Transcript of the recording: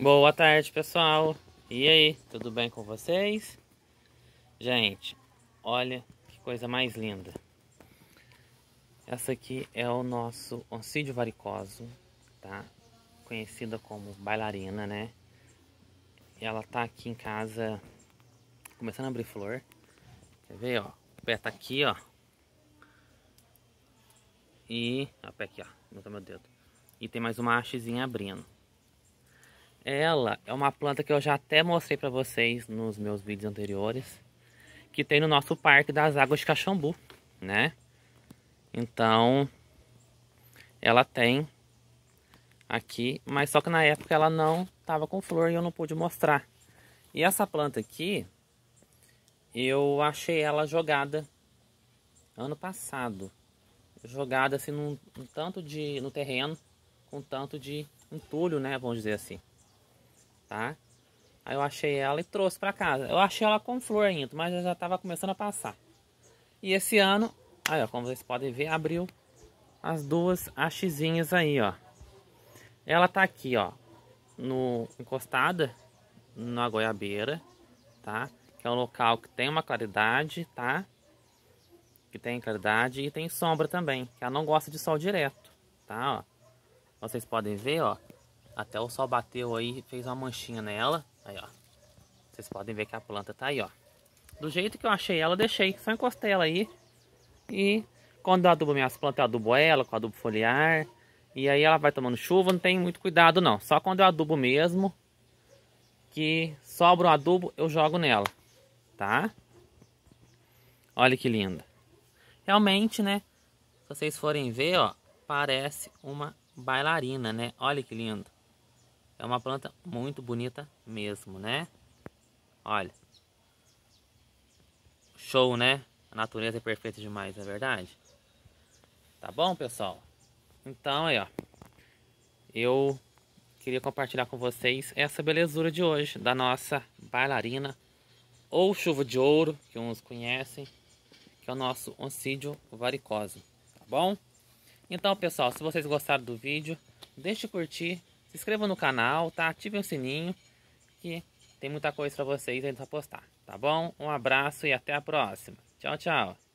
Boa tarde, pessoal. E aí, tudo bem com vocês? Gente, olha que coisa mais linda. Essa aqui é o nosso oncídio varicoso, tá? Conhecida como bailarina, né? Ela tá aqui em casa começando a abrir flor. Quer ver, ó? O pé tá aqui, ó. E... Ó, pé aqui, ó. Não tá meu dedo. E tem mais uma hastezinha abrindo. Ela é uma planta que eu já até mostrei para vocês nos meus vídeos anteriores, que tem no nosso Parque das Águas de Caxambu, né? Então, ela tem aqui, mas só que na época ela não tava com flor e eu não pude mostrar. E essa planta aqui, eu achei ela jogada ano passado. Jogada assim num, tanto de no terreno, com um tanto de entulho, né, vamos dizer assim tá? Aí eu achei ela e trouxe para casa. Eu achei ela com flor ainda, mas já estava começando a passar. E esse ano, aí ó, como vocês podem ver, abriu as duas hastezinhas aí, ó. Ela tá aqui, ó, no encostada na goiabeira, tá? Que é um local que tem uma claridade, tá? Que tem claridade e tem sombra também, que ela não gosta de sol direto, tá? Ó. Vocês podem ver, ó, até o sol bateu aí fez uma manchinha nela. Aí, ó. Vocês podem ver que a planta tá aí, ó. Do jeito que eu achei ela, deixei. Só encostei ela aí. E quando eu adubo minhas plantas, eu adubo ela com adubo foliar. E aí ela vai tomando chuva, não tem muito cuidado não. Só quando eu adubo mesmo, que sobra um adubo, eu jogo nela, tá? Olha que linda. Realmente, né? Se vocês forem ver, ó, parece uma bailarina, né? Olha que lindo. É uma planta muito bonita mesmo, né? Olha. Show, né? A natureza é perfeita demais, não é verdade? Tá bom, pessoal? Então, aí, ó. Eu queria compartilhar com vocês essa belezura de hoje, da nossa bailarina, ou chuva de ouro, que uns conhecem, que é o nosso oncídio varicoso, tá bom? Então, pessoal, se vocês gostaram do vídeo, deixe curtir, se inscrevam no canal, tá? Ativem o sininho que tem muita coisa para vocês ainda pra postar, tá bom? Um abraço e até a próxima. Tchau, tchau.